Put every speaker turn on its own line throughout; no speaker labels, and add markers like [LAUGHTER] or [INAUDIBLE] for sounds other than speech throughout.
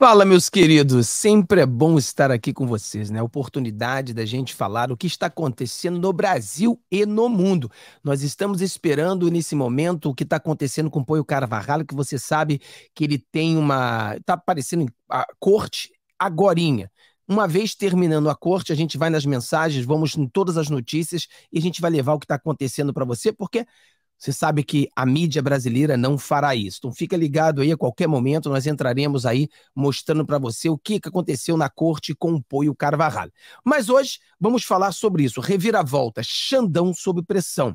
Fala, meus queridos. Sempre é bom estar aqui com vocês, né? A oportunidade da gente falar o que está acontecendo no Brasil e no mundo. Nós estamos esperando nesse momento o que está acontecendo com o Poio Carvajal, que você sabe que ele tem uma. Está aparecendo a corte agorinha. Uma vez terminando a corte, a gente vai nas mensagens, vamos em todas as notícias e a gente vai levar o que está acontecendo para você, porque você sabe que a mídia brasileira não fará isso. Então fica ligado aí, a qualquer momento nós entraremos aí mostrando para você o que, aconteceu na corte com o Poio Carvajal. Mas hoje vamos falar sobre isso. Reviravolta, Xandão sob pressão.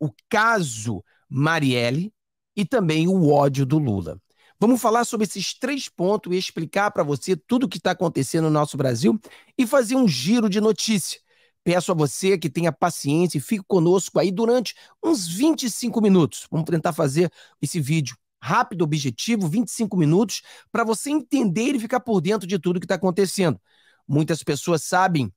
O caso Marielle e também o ódio do Lula. Vamos falar sobre esses três pontos e explicar para você tudo o que está acontecendo no nosso Brasil e fazer um giro de notícia Peço a você que tenha paciência e fique conosco aí durante uns 25 minutos. Vamos tentar fazer esse vídeo rápido, objetivo, 25 minutos, para você entender e ficar por dentro de tudo que está acontecendo. Muitas pessoas sabem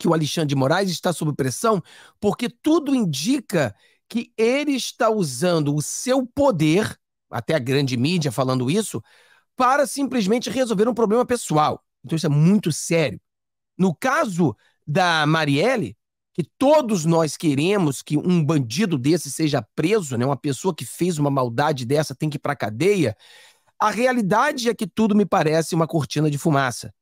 que o Alexandre de Moraes está sob pressão porque tudo indica que ele está usando o seu poder, até a grande mídia falando isso, para simplesmente resolver um problema pessoal. Então isso é muito sério. No caso da Marielle, que todos nós queremos que um bandido desse seja preso, né? Uma pessoa que fez uma maldade dessa tem que ir para cadeia. A realidade é que tudo me parece uma cortina de fumaça,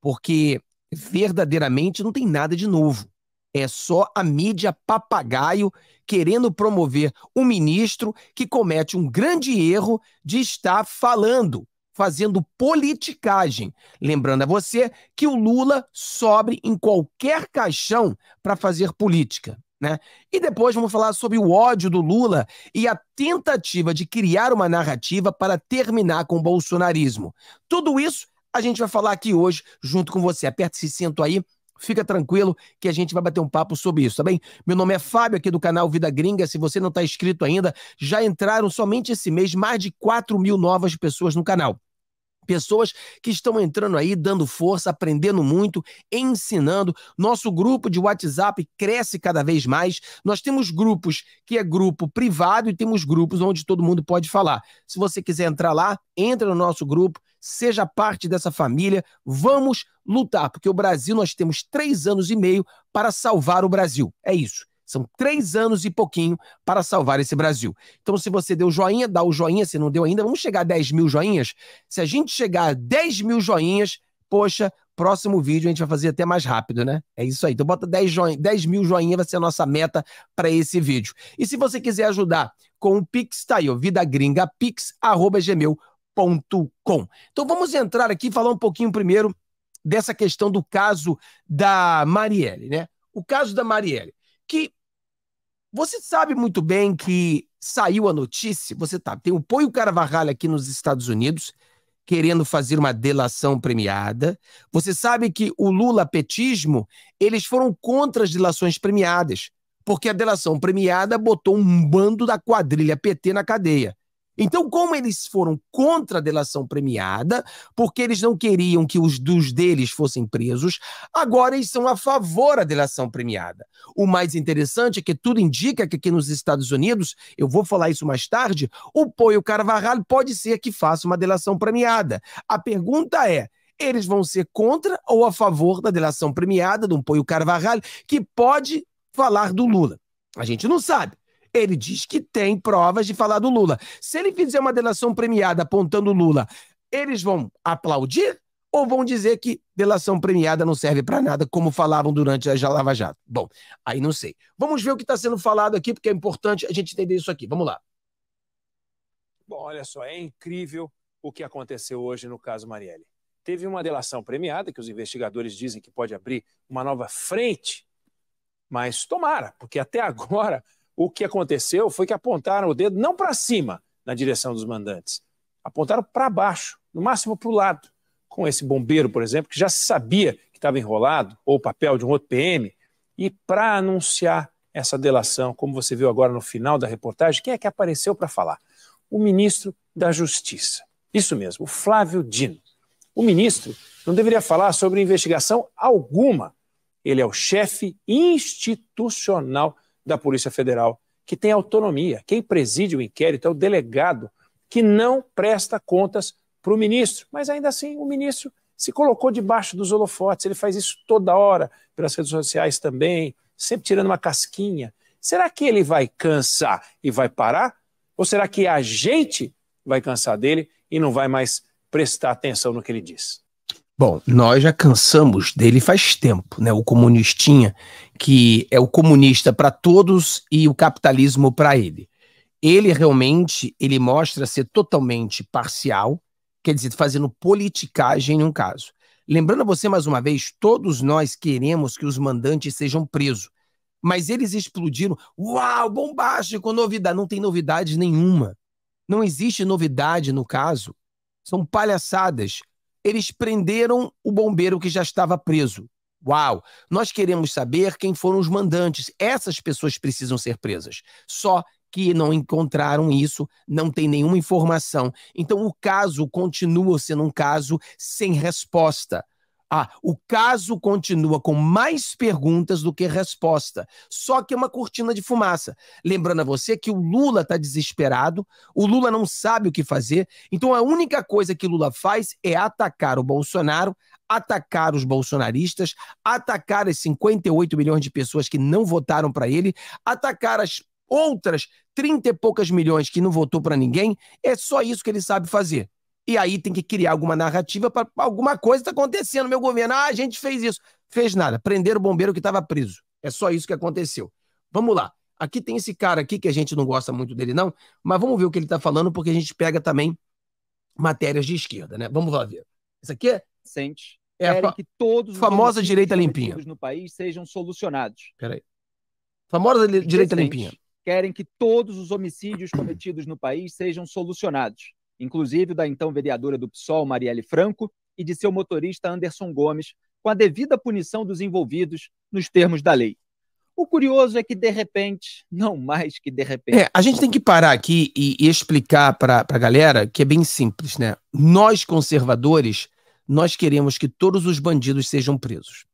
porque verdadeiramente não tem nada de novo. É só a mídia papagaio querendo promover um ministro que comete um grande erro de estar falando fazendo politicagem. Lembrando a você que o Lula sobe em qualquer caixão para fazer política. Né? E depois vamos falar sobre o ódio do Lula e a tentativa de criar uma narrativa para terminar com o bolsonarismo. Tudo isso a gente vai falar aqui hoje junto com você. Aperta esse cinto aí Fica tranquilo que a gente vai bater um papo sobre isso, tá bem? Meu nome é Fábio, aqui do canal Vida Gringa. Se você não está inscrito ainda, já entraram somente esse mês mais de 4 mil novas pessoas no canal pessoas que estão entrando aí, dando força, aprendendo muito, ensinando. Nosso grupo de WhatsApp cresce cada vez mais. Nós temos grupos que é grupo privado e temos grupos onde todo mundo pode falar. Se você quiser entrar lá, entre no nosso grupo, seja parte dessa família. Vamos lutar, porque o Brasil, nós temos três anos e meio para salvar o Brasil. É isso. São três anos e pouquinho para salvar esse Brasil. Então, se você deu joinha, dá o joinha. Se não deu ainda, vamos chegar a 10 mil joinhas? Se a gente chegar a 10 mil joinhas, poxa, próximo vídeo a gente vai fazer até mais rápido, né? É isso aí. Então bota 10, joinha, 10 mil joinhas, vai ser a nossa meta para esse vídeo. E se você quiser ajudar com o Pix, tá aí, ó, vidagringapix.gmail.com. Então vamos entrar aqui e falar um pouquinho primeiro dessa questão do caso da Marielle, né? O caso da Marielle, que você sabe muito bem que saiu a notícia, você tá, tem o Poio Carvalho aqui nos Estados Unidos querendo fazer uma delação premiada. Você sabe que o Lula petismo, eles foram contra as delações premiadas, porque a delação premiada botou um bando da quadrilha PT na cadeia. Então, como eles foram contra a delação premiada, porque eles não queriam que os dos deles fossem presos, agora eles são a favor da delação premiada. O mais interessante é que tudo indica que aqui nos Estados Unidos, eu vou falar isso mais tarde, o Poio Carvajal pode ser que faça uma delação premiada. A pergunta é, eles vão ser contra ou a favor da delação premiada do Poio Carvajal, que pode falar do Lula? A gente não sabe. Ele diz que tem provas de falar do Lula. Se ele fizer uma delação premiada apontando Lula, eles vão aplaudir ou vão dizer que delação premiada não serve para nada, como falavam durante a Lava Jato? Bom, aí não sei. Vamos ver o que está sendo falado aqui, porque é importante a gente entender isso aqui. Vamos lá.
Bom, olha só, é incrível o que aconteceu hoje no caso Marielle. Teve uma delação premiada, que os investigadores dizem que pode abrir uma nova frente, mas tomara, porque até agora o que aconteceu foi que apontaram o dedo não para cima, na direção dos mandantes, apontaram para baixo, no máximo para o lado. Com esse bombeiro, por exemplo, que já se sabia que estava enrolado, ou o papel de um outro PM, e para anunciar essa delação, como você viu agora no final da reportagem, quem é que apareceu para falar? O ministro da Justiça. Isso mesmo, o Flávio Dino. O ministro não deveria falar sobre investigação alguma. Ele é o chefe institucional da Polícia Federal, que tem autonomia. Quem preside o inquérito é o delegado, que não presta contas para o ministro. Mas ainda assim, o ministro se colocou debaixo dos holofotes. Ele faz isso toda hora, pelas redes sociais também, sempre tirando uma casquinha. Será que ele vai cansar e vai parar? Ou será que a gente vai cansar dele e não vai mais prestar atenção no que ele diz?
Bom, nós já cansamos dele faz tempo, né? O comunistinha, que é o comunista para todos e o capitalismo para ele. Ele realmente, ele mostra ser totalmente parcial, quer dizer, fazendo politicagem em um caso. Lembrando a você mais uma vez, todos nós queremos que os mandantes sejam presos, mas eles explodiram. Uau, bombástico, novidade. Não tem novidade nenhuma. Não existe novidade no caso. São palhaçadas. Eles prenderam o bombeiro que já estava preso. Uau! Nós queremos saber quem foram os mandantes. Essas pessoas precisam ser presas. Só que não encontraram isso, não tem nenhuma informação. Então o caso continua sendo um caso sem resposta. Ah, o caso continua com mais perguntas do que resposta. Só que é uma cortina de fumaça. Lembrando a você que o Lula está desesperado, o Lula não sabe o que fazer. Então a única coisa que Lula faz é atacar o Bolsonaro, atacar os bolsonaristas, atacar as 58 milhões de pessoas que não votaram para ele, atacar as outras 30 e poucas milhões que não votou para ninguém. É só isso que ele sabe fazer e aí tem que criar alguma narrativa para alguma coisa está acontecendo no meu governo. Ah, a gente fez isso. Fez nada. Prenderam o bombeiro que estava preso. É só isso que aconteceu. Vamos lá. Aqui tem esse cara aqui que a gente não gosta muito dele, não, mas vamos ver o que ele está falando, porque a gente pega também matérias de esquerda, né? Vamos lá
ver. Isso aqui é. Sente. É a fa... que todos os famosa direita limpinha no país sejam solucionados. Peraí.
Famosa direita limpinha
querem que todos os homicídios cometidos no país sejam solucionados inclusive da então vereadora do PSOL, Marielle Franco, e de seu motorista Anderson Gomes, com a devida punição dos envolvidos nos termos da lei. O curioso é que, de repente, não mais que de repente. É, a gente tem que
parar aqui e, e explicar para a galera que é bem simples, né? Nós, conservadores, nós queremos que todos os bandidos sejam presos.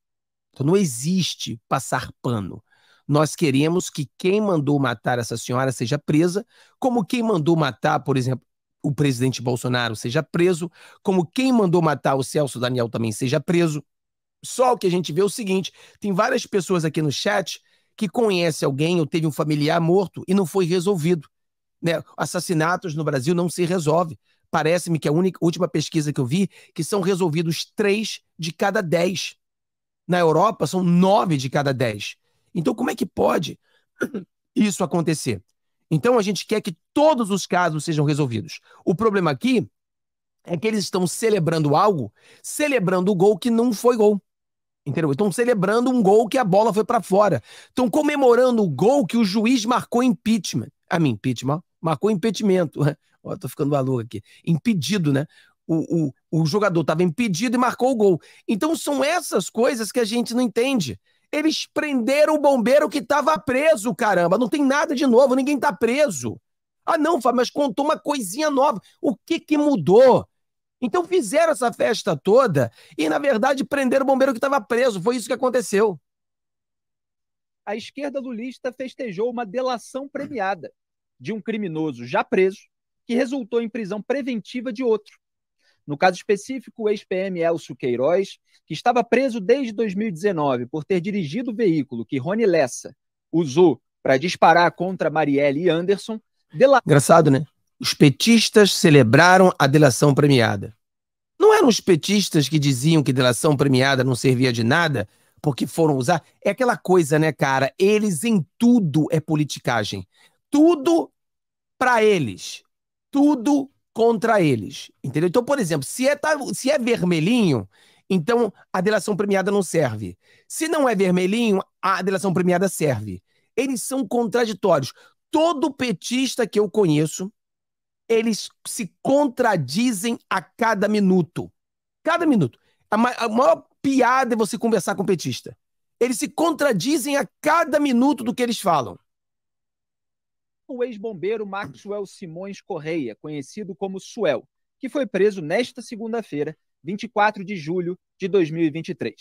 Então não existe passar pano. Nós queremos que quem mandou matar essa senhora seja presa, como quem mandou matar, por exemplo, o presidente Bolsonaro seja preso, como quem mandou matar o Celso Daniel também seja preso. Só o que a gente vê é o seguinte: tem várias pessoas aqui no chat que conhece alguém ou teve um familiar morto e não foi resolvido. Né? Assassinatos no Brasil não se resolve. Parece-me que a única, última pesquisa que eu vi que são resolvidos três de cada dez. Na Europa são nove de cada dez. Então como é que pode [COUGHS] isso acontecer? Então a gente quer que todos os casos sejam resolvidos. O problema aqui é que eles estão celebrando algo, celebrando o gol que não foi gol. Entendeu? Estão celebrando um gol que a bola foi para fora. Estão comemorando o gol que o juiz marcou impeachment. A mim, impeachment. Marcou impedimento. Né? Ó, tô ficando maluco aqui. Impedido, né? O, o, o jogador estava impedido e marcou o gol. Então são essas coisas que a gente não entende. Eles prenderam o bombeiro que estava preso, caramba. Não tem nada de novo, ninguém está preso. Ah, não, Fábio, mas contou uma coisinha nova. O que, que mudou? Então fizeram essa festa toda e, na verdade, prenderam o bombeiro que estava preso. Foi isso que aconteceu.
A esquerda lulista festejou uma delação premiada de um criminoso já preso, que resultou em prisão preventiva de outro, no caso específico, o ex-PM Elcio Queiroz, que estava preso desde 2019 por ter dirigido o veículo que Rony Lessa usou para disparar contra Marielle e Anderson. Dela...
Engraçado, né? Os petistas celebraram a delação premiada. Não eram os petistas que diziam que delação premiada não servia de nada porque foram usar. É aquela coisa, né, cara? Eles em tudo é politicagem. Tudo para eles. Tudo contra eles. Entendeu? Então, por exemplo, se é, tá, se é vermelhinho, então a delação premiada não serve. Se não é vermelhinho, a delação premiada serve. Eles são contraditórios. Todo petista que eu conheço, eles se contradizem a cada minuto. Cada minuto. A, ma a maior piada é você conversar com petista. Eles se contradizem a cada minuto do que eles falam
o ex-bombeiro Maxwell Simões Correia, conhecido como Suel, que foi preso nesta segunda-feira, 24 de julho de 2023.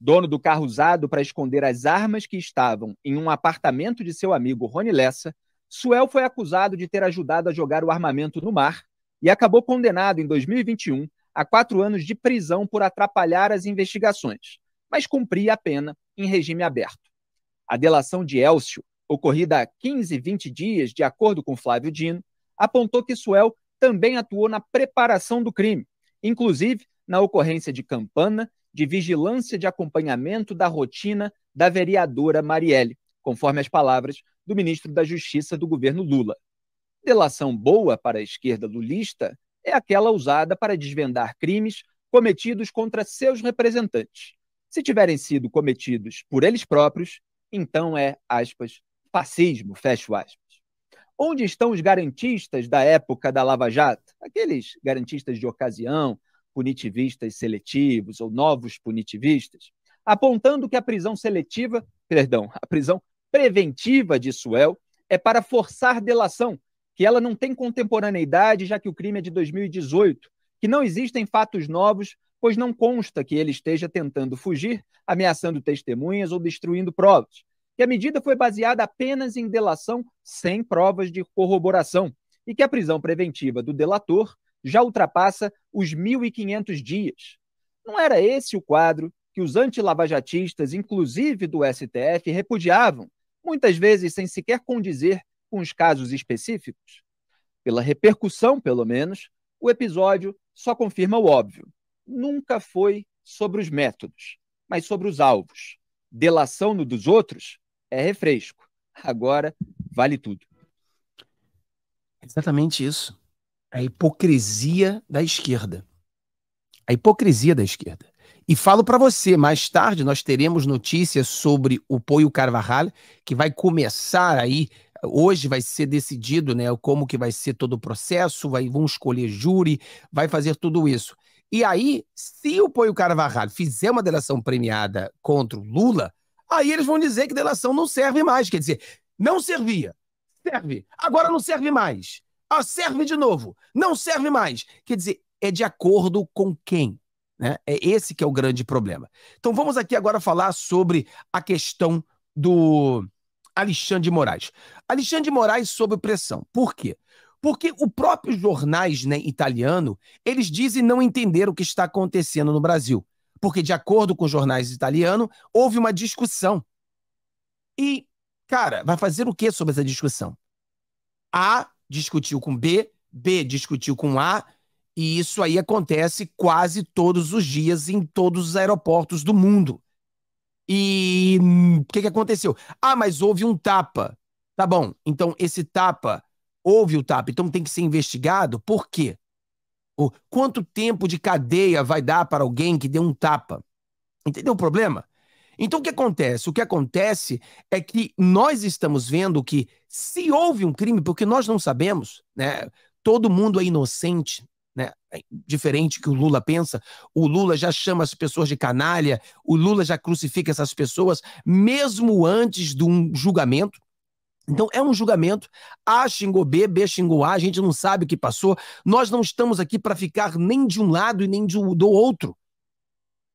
Dono do carro usado para esconder as armas que estavam em um apartamento de seu amigo Rony Lessa, Suel foi acusado de ter ajudado a jogar o armamento no mar e acabou condenado em 2021 a quatro anos de prisão por atrapalhar as investigações, mas cumpria a pena em regime aberto. A delação de Elcio ocorrida há 15, 20 dias, de acordo com Flávio Dino, apontou que Suel também atuou na preparação do crime, inclusive na ocorrência de campana de vigilância de acompanhamento da rotina da vereadora Marielle, conforme as palavras do ministro da Justiça do governo Lula. Delação boa para a esquerda lulista é aquela usada para desvendar crimes cometidos contra seus representantes. Se tiverem sido cometidos por eles próprios, então é, aspas, fascismo, fecho aspas. Onde estão os garantistas da época da Lava Jato? Aqueles garantistas de ocasião, punitivistas seletivos ou novos punitivistas, apontando que a prisão seletiva, perdão, a prisão preventiva de Suel é para forçar delação, que ela não tem contemporaneidade, já que o crime é de 2018, que não existem fatos novos, pois não consta que ele esteja tentando fugir, ameaçando testemunhas ou destruindo provas que a medida foi baseada apenas em delação sem provas de corroboração e que a prisão preventiva do delator já ultrapassa os 1.500 dias. Não era esse o quadro que os antilavajatistas, inclusive do STF, repudiavam, muitas vezes sem sequer condizer com os casos específicos? Pela repercussão, pelo menos, o episódio só confirma o óbvio. Nunca foi sobre os métodos, mas sobre os alvos. Delação no dos outros é refresco. Agora vale tudo.
Exatamente isso. A hipocrisia da esquerda. A hipocrisia da esquerda. E falo para você, mais tarde nós teremos notícias sobre o Poio Carvajal, que vai começar aí hoje vai ser decidido, né, como que vai ser todo o processo, vai, vão escolher júri, vai fazer tudo isso. E aí, se o Poio Carvajal fizer uma delação premiada contra o Lula, Aí eles vão dizer que delação não serve mais. Quer dizer, não servia, serve. Agora não serve mais. Ah, serve de novo, não serve mais. Quer dizer, é de acordo com quem? Né? É esse que é o grande problema. Então vamos aqui agora falar sobre a questão do Alexandre de Moraes. Alexandre de Moraes sob pressão. Por quê? Porque os próprios jornais né, italiano, eles dizem não entender o que está acontecendo no Brasil porque, de acordo com os jornais italianos, houve uma discussão. E, cara, vai fazer o que sobre essa discussão? A discutiu com B, B discutiu com A, e isso aí acontece quase todos os dias em todos os aeroportos do mundo. E o que, que aconteceu? Ah, mas houve um tapa. Tá bom, então esse tapa, houve o tapa, então tem que ser investigado, por quê? Quanto tempo de cadeia vai dar para alguém que deu um tapa? Entendeu o problema? Então o que acontece? O que acontece é que nós estamos vendo que se houve um crime, porque nós não sabemos, né? Todo mundo é inocente, né? É diferente que o Lula pensa, o Lula já chama as pessoas de canalha, o Lula já crucifica essas pessoas mesmo antes de um julgamento. Então é um julgamento. A xingou B, B xingou A, a gente não sabe o que passou. Nós não estamos aqui para ficar nem de um lado e nem um, do outro.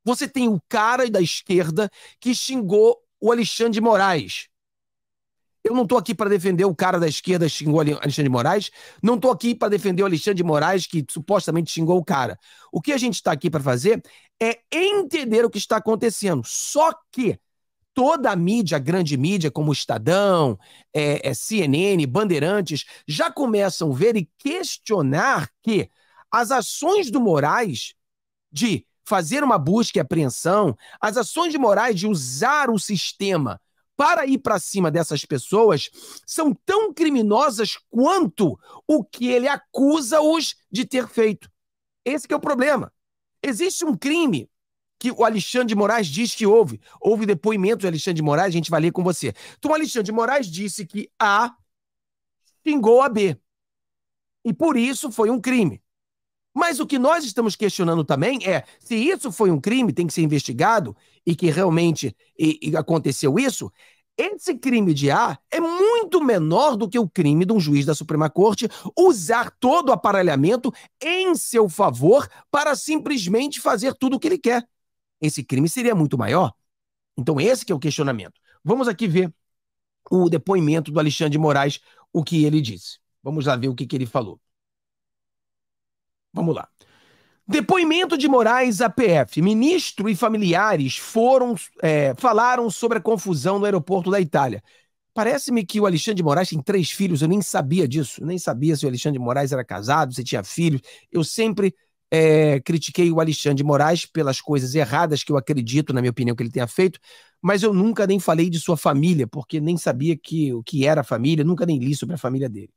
Você tem o cara da esquerda que xingou o Alexandre de Moraes. Eu não estou aqui para defender o cara da esquerda que xingou Alexandre de Moraes. Não estou aqui para defender o Alexandre de Moraes que supostamente xingou o cara. O que a gente está aqui para fazer é entender o que está acontecendo. Só que toda a mídia, grande mídia, como Estadão, é, é, CNN, Bandeirantes, já começam a ver e questionar que as ações do Moraes de fazer uma busca e apreensão, as ações de Moraes de usar o sistema para ir para cima dessas pessoas são tão criminosas quanto o que ele acusa-os de ter feito. Esse é o problema. Existe um crime que o Alexandre de Moraes diz que houve. Houve depoimento do Alexandre de Moraes, a gente vai ler com você. Então, o Alexandre de Moraes disse que A xingou a B. E por isso foi um crime. Mas o que nós estamos questionando também é se isso foi um crime, tem que ser investigado e que realmente e, e aconteceu isso. Esse crime de A é muito menor do que o crime de um juiz da Suprema Corte usar todo o aparelhamento em seu favor para simplesmente fazer tudo o que ele quer esse crime seria muito maior. Então, esse que é o questionamento. Vamos aqui ver o depoimento do Alexandre de Moraes, o que ele disse. Vamos lá ver o que, que ele falou. Vamos lá. Depoimento de Moraes à PF. Ministro e familiares foram é, falaram sobre a confusão no aeroporto da Itália. Parece-me que o Alexandre de Moraes tem três filhos, eu nem sabia disso, nem sabia se o Alexandre de Moraes era casado, se tinha filhos. Eu sempre é, critiquei o Alexandre de Moraes pelas coisas erradas que eu acredito, na minha opinião, que ele tenha feito, mas eu nunca nem falei de sua família, porque nem sabia que, o que era a família, nunca nem li sobre a família dele.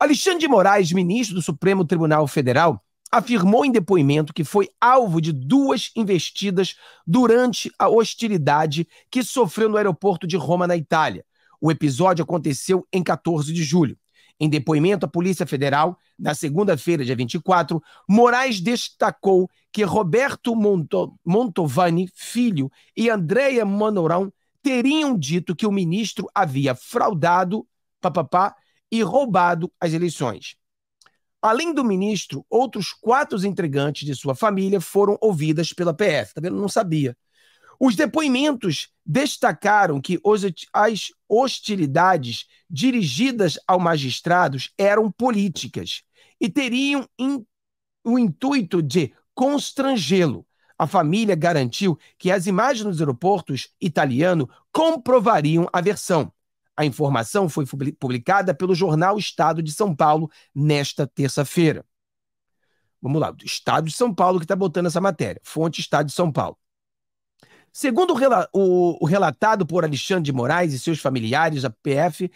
Alexandre de Moraes, ministro do Supremo Tribunal Federal, afirmou em depoimento que foi alvo de duas investidas durante a hostilidade que sofreu no aeroporto de Roma, na Itália. O episódio aconteceu em 14 de julho. Em depoimento à Polícia Federal, na segunda-feira, dia 24, Moraes destacou que Roberto Monto Montovani, filho, e Andréia Manourão teriam dito que o ministro havia fraudado papapá, e roubado as eleições. Além do ministro, outros quatro integrantes de sua família foram ouvidas pela PF. Tá vendo? Não sabia. Os depoimentos destacaram que as hostilidades dirigidas ao magistrados eram políticas e teriam o intuito de constrangê-lo. A família garantiu que as imagens dos aeroportos italiano comprovariam a versão. A informação foi publicada pelo jornal Estado de São Paulo nesta terça-feira. Vamos lá, Estado de São Paulo que está botando essa matéria. Fonte Estado de São Paulo. Segundo o, o, o, relatado por Alexandre de Moraes e seus familiares, a PF,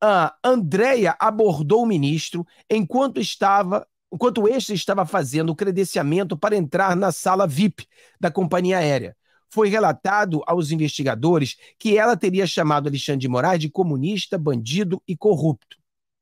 a Andrea abordou o ministro enquanto estava enquanto este estava fazendo o credenciamento para entrar na sala VIP da companhia aérea. Foi relatado aos investigadores que ela teria chamado Alexandre de Moraes de comunista, bandido e corrupto.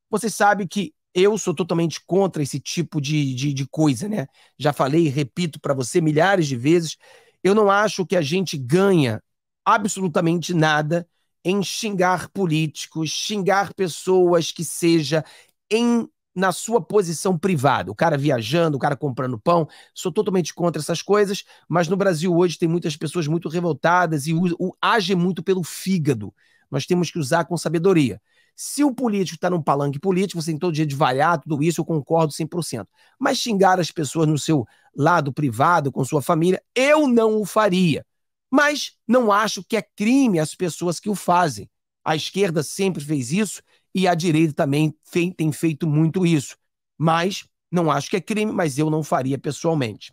Você sabe que eu sou totalmente contra esse tipo de, de, de coisa, né? Já falei e repito para você milhares de vezes eu não acho que a gente ganha absolutamente nada em xingar políticos, xingar pessoas que seja em na sua posição privada, o cara viajando, o cara comprando pão, sou totalmente contra essas coisas, mas no Brasil hoje tem muitas pessoas muito revoltadas e agem muito pelo fígado. Nós temos que usar com sabedoria. Se o político está num palanque político, você tem todo dia de valhar tudo isso, eu concordo 100%. Mas xingar as pessoas no seu lado privado com sua família, eu não o faria. Mas não acho que é crime as pessoas que o fazem. A esquerda sempre fez isso e a direita também tem feito muito isso. Mas não acho que é crime, mas eu não faria pessoalmente.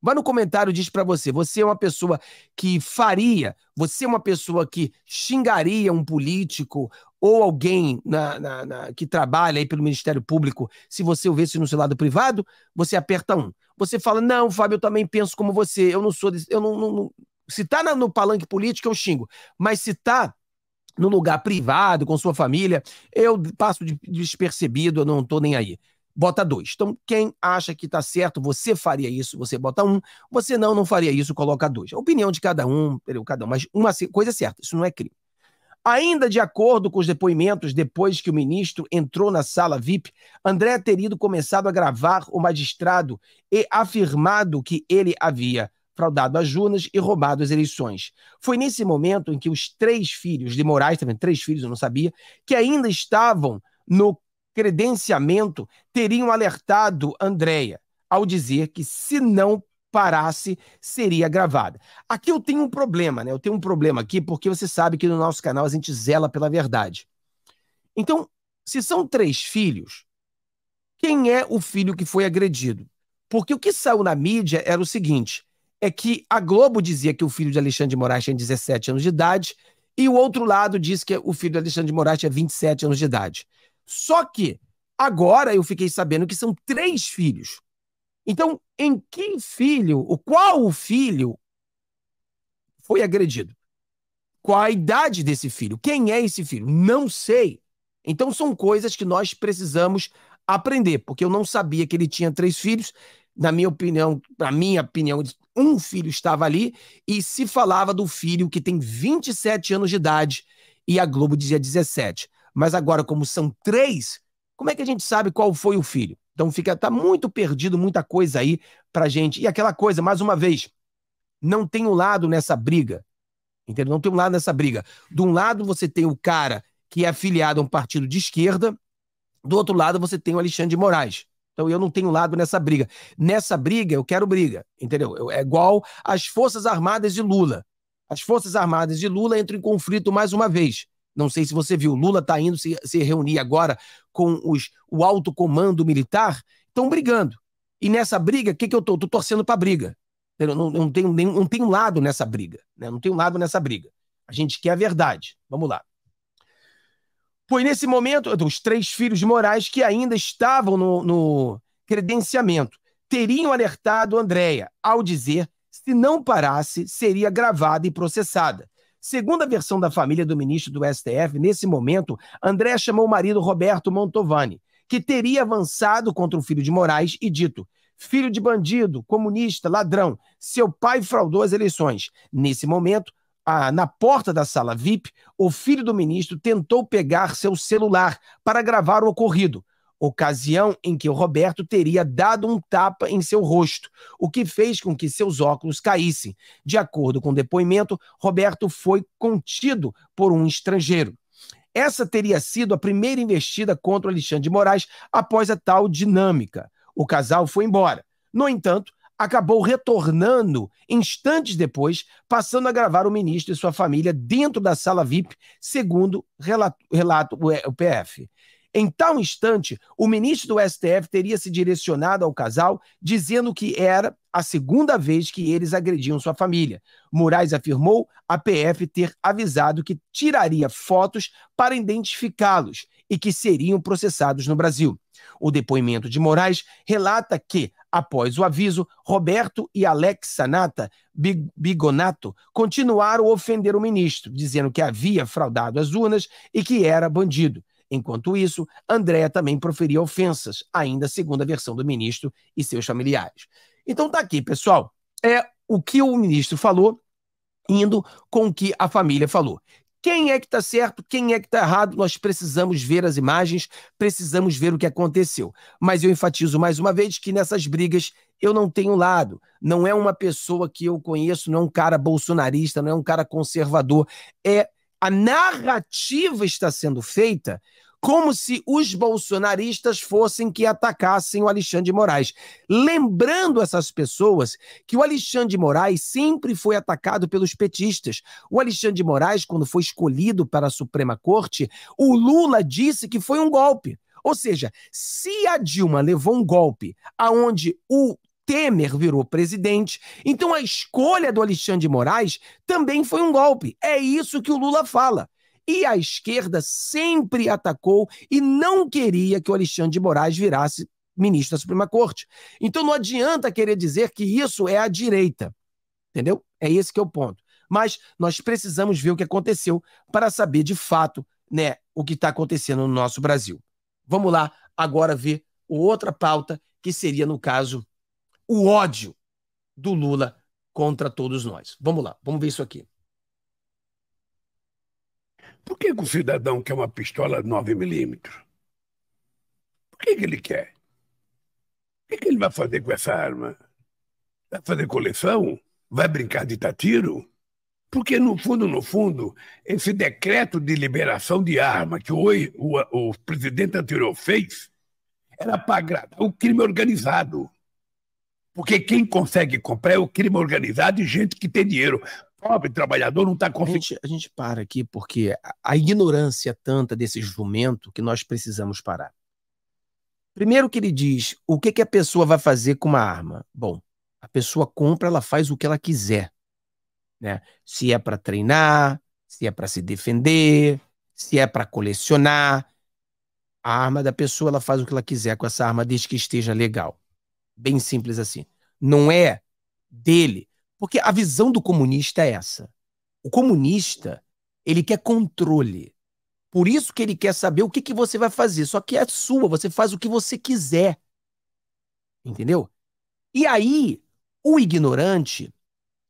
Vá no comentário e diz para você, você é uma pessoa que faria, você é uma pessoa que xingaria um político ou alguém na, na, na, que trabalha aí pelo Ministério Público, se você o vê no seu lado privado, você aperta um. Você fala, não, Fábio, eu também penso como você, eu não sou. Desse, eu não, não, não... Se tá no palanque político, eu xingo. Mas se tá no lugar privado, com sua família, eu passo despercebido, eu não tô nem aí. Bota dois. Então, quem acha que tá certo, você faria isso, você bota um. Você não, não faria isso, coloca dois. A opinião de cada um, cada um, mas uma coisa é certa, isso não é crime. Ainda de acordo com os depoimentos, depois que o ministro entrou na sala VIP, André teria ido começado a gravar o magistrado e afirmado que ele havia fraudado as urnas e roubado as eleições. Foi nesse momento em que os três filhos de Moraes, também tá três filhos, eu não sabia, que ainda estavam no credenciamento, teriam alertado Andréia ao dizer que se não parasse, seria gravada. Aqui eu tenho um problema, né? Eu tenho um problema aqui porque você sabe que no nosso canal a gente zela pela verdade. Então, se são três filhos, quem é o filho que foi agredido? Porque o que saiu na mídia era o seguinte: é que a Globo dizia que o filho de Alexandre de Moraes tinha 17 anos de idade e o outro lado disse que o filho de Alexandre de Moraes tinha 27 anos de idade. Só que agora eu fiquei sabendo que são três filhos. Então, em que filho, o qual o filho foi agredido? Qual a idade desse filho? Quem é esse filho? Não sei. Então, são coisas que nós precisamos aprender, porque eu não sabia que ele tinha três filhos. Na minha opinião, na minha opinião, um filho estava ali e se falava do filho que tem 27 anos de idade e a Globo dizia 17. Mas agora, como são três, como é que a gente sabe qual foi o filho? Então fica tá muito perdido muita coisa aí pra gente. E aquela coisa, mais uma vez, não tem um lado nessa briga. Entendeu? Não tem um lado nessa briga. De um lado você tem o cara que é afiliado a um partido de esquerda, do outro lado você tem o Alexandre de Moraes. Então eu não tenho lado nessa briga. Nessa briga eu quero briga, entendeu? Eu, é igual as Forças Armadas de Lula. As Forças Armadas de Lula entram em conflito mais uma vez. Não sei se você viu, Lula está indo se, se reunir agora com os, o alto comando militar, estão brigando. E nessa briga, o que, que eu estou Estou torcendo para a briga. Eu não, não tenho não tenho lado nessa briga, né? Não tenho lado nessa briga. A gente quer a verdade. Vamos lá. Foi nesse momento, os três filhos de Moraes que ainda estavam no, no credenciamento teriam alertado Andréia ao dizer se não parasse, seria gravada e processada. Segundo a versão da família do ministro do STF, nesse momento, André chamou o marido Roberto Montovani, que teria avançado contra o filho de Moraes e dito: filho de bandido, comunista, ladrão, seu pai fraudou as eleições. Nesse momento, ah, na porta da sala VIP, o filho do ministro tentou pegar seu celular para gravar o ocorrido, ocasião em que o Roberto teria dado um tapa em seu rosto, o que fez com que seus óculos caíssem. De acordo com o depoimento, Roberto foi contido por um estrangeiro. Essa teria sido a primeira investida contra Alexandre de Moraes após a tal dinâmica. O casal foi embora. No entanto, acabou retornando instantes depois, passando a gravar o ministro e sua família dentro da sala VIP, segundo relato, relato o PF. Em tal instante, o ministro do STF teria se direcionado ao casal, dizendo que era a segunda vez que eles agrediam sua família. Moraes afirmou a PF ter avisado que tiraria fotos para identificá-los e que seriam processados no Brasil. O depoimento de Moraes relata que, após o aviso, Roberto e Alex Sanata Bigonato continuaram a ofender o ministro, dizendo que havia fraudado as urnas e que era bandido. Enquanto isso, Andréa também proferia ofensas, ainda segundo a versão do ministro e seus familiares. Então tá aqui, pessoal. É o que o ministro falou, indo com o que a família falou. Quem é que está certo, quem é que está errado, nós precisamos ver as imagens, precisamos ver o que aconteceu. Mas eu enfatizo mais uma vez que nessas brigas eu não tenho lado. Não é uma pessoa que eu conheço, não é um cara bolsonarista, não é um cara conservador. É a narrativa está sendo feita como se os bolsonaristas fossem que atacassem o Alexandre de Moraes. Lembrando essas pessoas que o Alexandre de Moraes sempre foi atacado pelos petistas. O Alexandre de Moraes, quando foi escolhido para a Suprema Corte, o Lula disse que foi um golpe. Ou seja, se a Dilma levou um golpe aonde o Temer virou presidente. Então a escolha do Alexandre de Moraes também foi um golpe. É isso que o Lula fala. E a esquerda sempre atacou e não queria que o Alexandre de Moraes virasse ministro da Suprema Corte. Então não adianta querer dizer que isso é a direita. Entendeu? É esse que é o ponto. Mas nós precisamos ver o que aconteceu para saber de fato né, o que está acontecendo no nosso Brasil. Vamos lá agora ver outra pauta que seria, no caso, o ódio do Lula contra todos nós. Vamos lá, vamos ver isso aqui.
Por que, que o cidadão quer uma pistola 9mm? Por que, que ele quer? O que, que ele vai fazer com essa arma? Vai fazer coleção? Vai brincar de tatiro? Porque, no fundo, no fundo, esse decreto de liberação de arma que hoje o, o presidente anterior fez era para agradar o crime organizado. Porque quem consegue comprar
é o crime organizado e gente que tem dinheiro. Pobre trabalhador não está conseguindo. A gente, a gente para aqui porque a ignorância tanta desse jumento que nós precisamos parar. Primeiro que ele diz, o que, que a pessoa vai fazer com uma arma? Bom, a pessoa compra, ela faz o que ela quiser. Né? Se é para treinar, se é para se defender, se é para colecionar. A arma da pessoa, ela faz o que ela quiser com essa arma, desde que esteja legal. Bem simples assim. Não é dele. Porque a visão do comunista é essa. O comunista, ele quer controle. Por isso que ele quer saber o que, que você vai fazer. Só que é sua, você faz o que você quiser. Entendeu? E aí, o ignorante,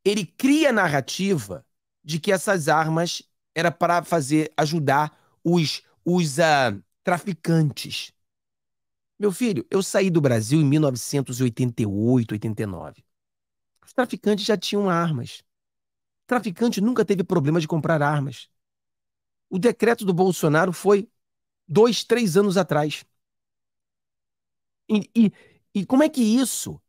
ele cria a narrativa de que essas armas era para fazer ajudar os, os uh, traficantes. Meu filho, eu saí do Brasil em 1988, 89. Os traficantes já tinham armas. O traficante nunca teve problema de comprar armas. O decreto do Bolsonaro foi dois, três anos atrás. E, e, e como é que isso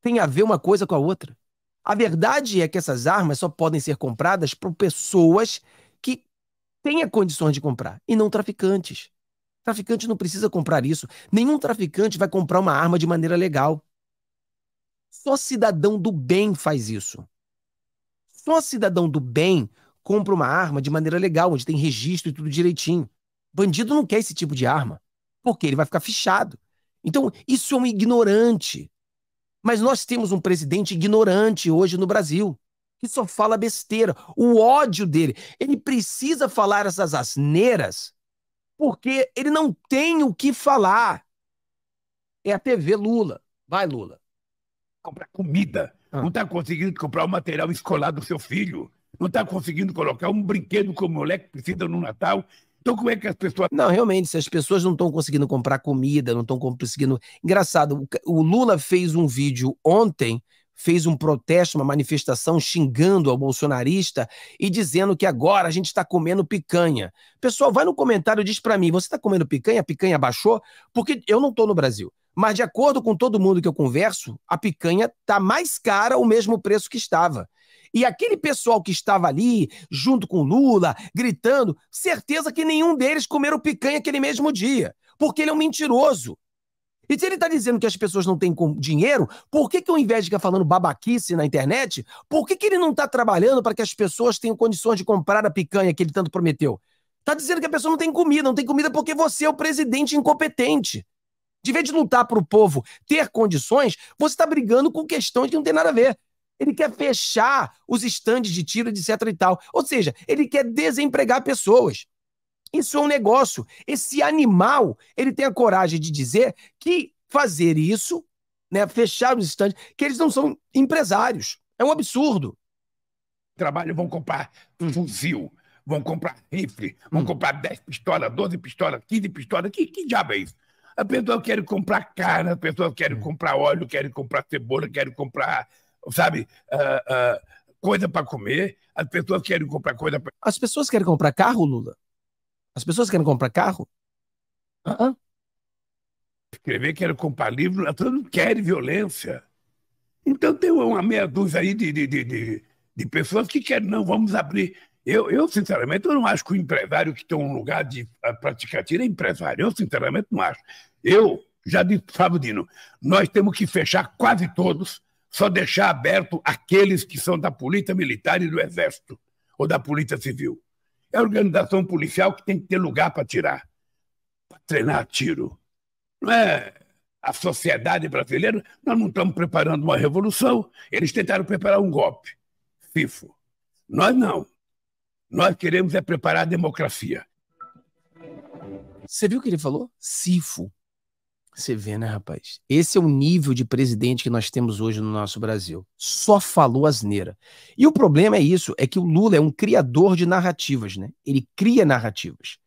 tem a ver uma coisa com a outra? A verdade é que essas armas só podem ser compradas por pessoas que tenham condições de comprar e não traficantes. Traficante não precisa comprar isso. Nenhum traficante vai comprar uma arma de maneira legal. Só cidadão do bem faz isso. Só cidadão do bem compra uma arma de maneira legal, onde tem registro e tudo direitinho. Bandido não quer esse tipo de arma, porque ele vai ficar fichado. Então, isso é um ignorante. Mas nós temos um presidente ignorante hoje no Brasil, que só fala besteira. O ódio dele. Ele precisa falar essas asneiras porque ele não tem o que falar. É a TV Lula. Vai, Lula. Comprar comida. Ah. Não
está conseguindo comprar o material escolar do seu filho. Não está conseguindo colocar um brinquedo que o moleque
precisa no Natal. Então, como é que as pessoas. Não, realmente, se as pessoas não estão conseguindo comprar comida, não estão conseguindo. Engraçado, o Lula fez um vídeo ontem fez um protesto, uma manifestação xingando ao bolsonarista e dizendo que agora a gente está comendo picanha. Pessoal, vai no comentário e diz para mim, você está comendo picanha? A picanha baixou? Porque eu não estou no Brasil. Mas de acordo com todo mundo que eu converso, a picanha está mais cara o mesmo preço que estava. E aquele pessoal que estava ali, junto com Lula, gritando, certeza que nenhum deles comeram picanha aquele mesmo dia, porque ele é um mentiroso. E se ele está dizendo que as pessoas não têm dinheiro, por que, que ao invés de ficar falando babaquice na internet, por que, que ele não está trabalhando para que as pessoas tenham condições de comprar a picanha que ele tanto prometeu? Está dizendo que a pessoa não tem comida, não tem comida porque você é o presidente incompetente. De vez de lutar para o povo ter condições, você está brigando com questões que não tem nada a ver. Ele quer fechar os estandes de tiro, etc e tal. Ou seja, ele quer desempregar pessoas. Isso é um negócio. Esse animal, ele tem a coragem de dizer que fazer isso, né, fechar os estandes, que eles não são empresários. É um absurdo. Trabalho, vão comprar hum. fuzil, vão comprar
rifle, vão hum. comprar 10 pistolas, 12 pistolas, 15 pistolas. Que, que diabo é isso? A pessoa quer comprar carne, a pessoa quer hum. comprar óleo, quer comprar cebola, quer comprar, sabe, uh, uh, coisa para comer. As pessoas querem comprar coisa. Pra...
As pessoas querem comprar carro, Lula? As pessoas querem comprar carro? Uh -uh. Escrever
querem comprar livro, elas não querem violência. Então tem uma meia dúzia aí de, de, de, de, pessoas que querem, não, vamos abrir. Eu, eu, sinceramente, eu não acho que o empresário que tem um lugar de praticar tiro é empresário. Eu, sinceramente, não acho. Eu já disse, Fábio Dino, nós temos que fechar quase todos, só deixar aberto aqueles que são da polícia militar e do exército, ou da polícia civil. É a organização policial que tem que ter lugar para tirar, para treinar tiro. Não é a sociedade brasileira, nós não estamos preparando uma revolução. Eles tentaram preparar um golpe, FIFO. Nós não. Nós queremos é preparar
a democracia. Você viu o que ele falou? Sifo. Você vê, né, rapaz? Esse é o nível de presidente que nós temos hoje no nosso Brasil. Só falou asneira. E o problema é isso, é que o Lula é um criador de narrativas, né? Ele cria narrativas.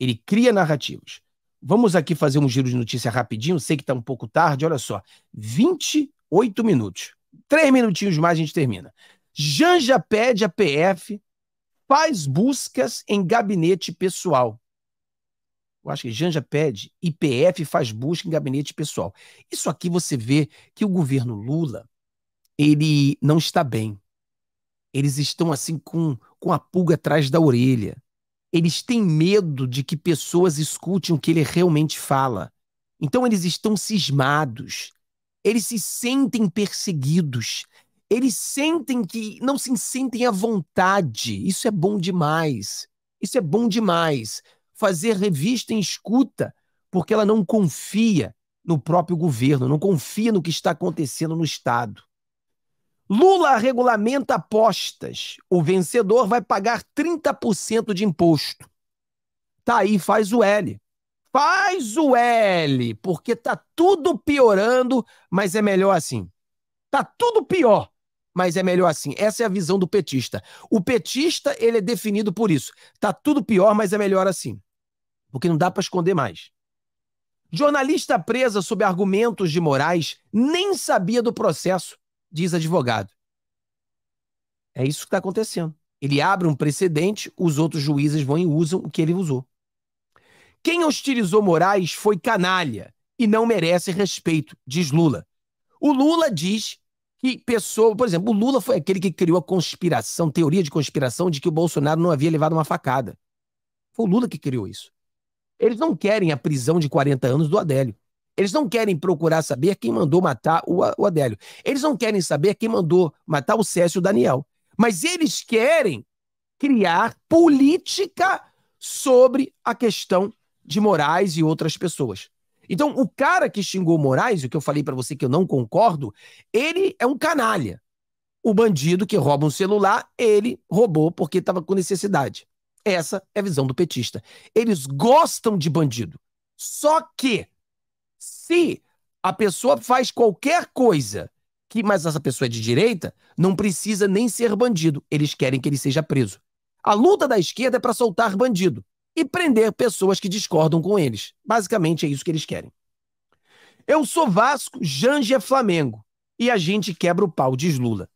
Ele cria narrativas. Vamos aqui fazer um giro de notícia rapidinho, sei que está um pouco tarde, olha só. 28 minutos. Três minutinhos mais a gente termina. Janja pede a PF, faz buscas em gabinete pessoal. Eu acho que Janja pede, IPF faz busca em gabinete pessoal. Isso aqui você vê que o governo Lula, ele não está bem. Eles estão assim com, com a pulga atrás da orelha. Eles têm medo de que pessoas escutem o que ele realmente fala. Então eles estão cismados. Eles se sentem perseguidos. Eles sentem que não se sentem à vontade. Isso é bom demais. Isso é bom demais fazer revista em escuta, porque ela não confia no próprio governo, não confia no que está acontecendo no Estado. Lula regulamenta apostas. O vencedor vai pagar 30% de imposto. Tá aí, faz o L. Faz o L, porque tá tudo piorando, mas é melhor assim. Tá tudo pior, mas é melhor assim. Essa é a visão do petista. O petista, ele é definido por isso. Tá tudo pior, mas é melhor assim porque não dá para esconder mais. Jornalista presa sob argumentos de Moraes nem sabia do processo, diz advogado. É isso que está acontecendo. Ele abre um precedente, os outros juízes vão e usam o que ele usou. Quem hostilizou Moraes foi canalha e não merece respeito, diz Lula. O Lula diz que pessoa, por exemplo, o Lula foi aquele que criou a conspiração, teoria de conspiração de que o Bolsonaro não havia levado uma facada. Foi o Lula que criou isso. Eles não querem a prisão de 40 anos do Adélio. Eles não querem procurar saber quem mandou matar o, Adélio. Eles não querem saber quem mandou matar o Césio Daniel. Mas eles querem criar política sobre a questão de Moraes e outras pessoas. Então, o cara que xingou Moraes, o que eu falei para você que eu não concordo, ele é um canalha. O bandido que rouba um celular, ele roubou porque estava com necessidade. Essa é a visão do petista. Eles gostam de bandido. Só que, se a pessoa faz qualquer coisa que, mas essa pessoa é de direita, não precisa nem ser bandido. Eles querem que ele seja preso. A luta da esquerda é para soltar bandido e prender pessoas que discordam com eles. Basicamente é isso que eles querem. Eu sou Vasco, Janja é Flamengo. E a gente quebra o pau, diz Lula.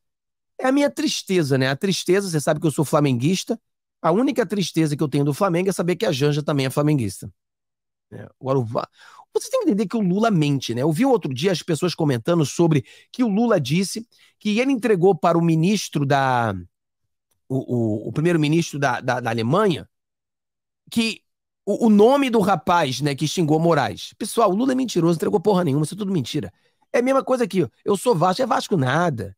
É a minha tristeza, né? A tristeza, você sabe que eu sou flamenguista, a única tristeza que eu tenho do Flamengo é saber que a Janja também é flamenguista. É, agora, o, você tem que entender que o Lula mente, né? Eu vi outro dia as pessoas comentando sobre que o Lula disse que ele entregou para o ministro da. O, o, o primeiro-ministro da, da, da, Alemanha que o, o, nome do rapaz, né, que xingou Moraes. Pessoal, o Lula é mentiroso, entregou porra nenhuma, isso é tudo mentira. É a mesma coisa aqui, eu sou Vasco, é Vasco nada.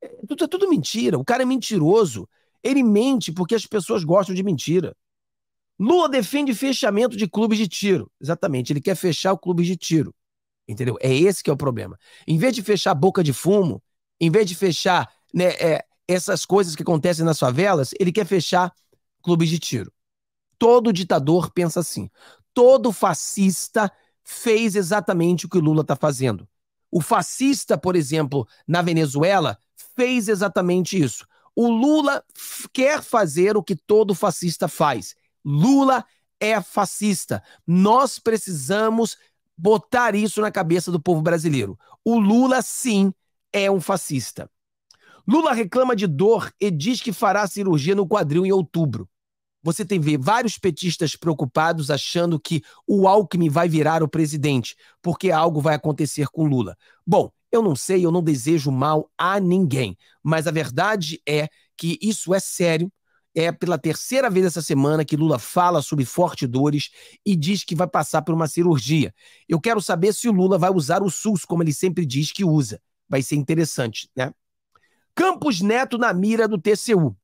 É tudo, é tudo mentira, o cara é mentiroso. Ele mente porque as pessoas gostam de mentira. Lula defende fechamento de clubes de tiro. Exatamente, ele quer fechar o clube de tiro. Entendeu? É esse que é o problema. Em vez de fechar boca de fumo, em vez de fechar né, é, essas coisas que acontecem nas favelas, ele quer fechar clubes de tiro. Todo ditador pensa assim. Todo fascista fez exatamente o que o Lula está fazendo. O fascista, por exemplo, na Venezuela, fez exatamente isso. O Lula quer fazer o que todo fascista faz. Lula é fascista. Nós precisamos botar isso na cabeça do povo brasileiro. O Lula, sim, é um fascista. Lula reclama de dor e diz que fará cirurgia no quadril em outubro. Você tem ver vários petistas preocupados achando que o Alckmin vai virar o presidente, porque algo vai acontecer com Lula. Bom, eu não sei, eu não desejo mal a ninguém, mas a verdade é que isso é sério. É pela terceira vez essa semana que Lula fala sobre forte dores e diz que vai passar por uma cirurgia. Eu quero saber se o Lula vai usar o SUS como ele sempre diz que usa. Vai ser interessante, né? Campos Neto na mira do TCU.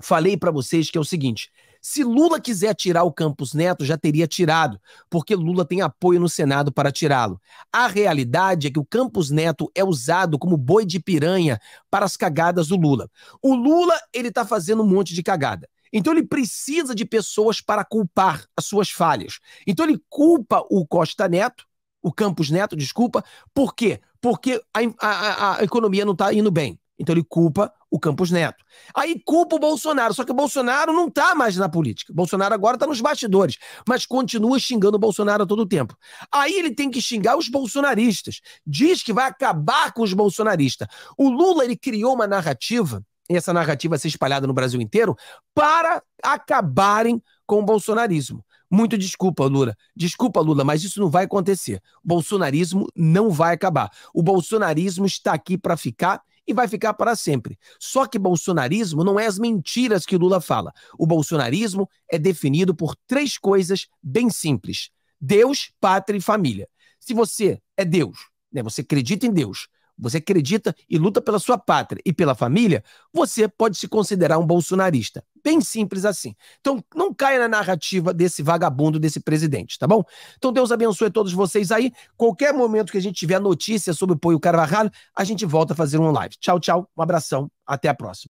Falei para vocês que é o seguinte: se Lula quiser tirar o Campos Neto, já teria tirado, porque Lula tem apoio no Senado para tirá-lo. A realidade é que o Campos Neto é usado como boi de piranha para as cagadas do Lula. O Lula, ele tá fazendo um monte de cagada. Então ele precisa de pessoas para culpar as suas falhas. Então ele culpa o Costa Neto, o Campos Neto, desculpa, por quê? Porque a, a, a economia não está indo bem. Então ele culpa o Campos Neto. Aí culpa o Bolsonaro, só que o Bolsonaro não está mais na política. O Bolsonaro agora está nos bastidores, mas continua xingando o Bolsonaro a todo tempo. Aí ele tem que xingar os bolsonaristas. Diz que vai acabar com os bolsonaristas. O Lula ele criou uma narrativa, e essa narrativa ser espalhada no Brasil inteiro, para acabarem com o bolsonarismo. Muito desculpa, Lula. Desculpa, Lula, mas isso não vai acontecer. O bolsonarismo não vai acabar. O bolsonarismo está aqui para ficar e vai ficar para sempre. Só que bolsonarismo não é as mentiras que Lula fala. O bolsonarismo é definido por três coisas bem simples: Deus, pátria e família. Se você é Deus, né, você acredita em Deus, você acredita e luta pela sua pátria e pela família, você pode se considerar um bolsonarista. Bem simples assim. Então, não caia na narrativa desse vagabundo, desse presidente, tá bom? Então, Deus abençoe todos vocês aí. Qualquer momento que a gente tiver notícia sobre o Poio Carvajal, a gente volta a fazer um live. Tchau, tchau. Um abração. Até a próxima.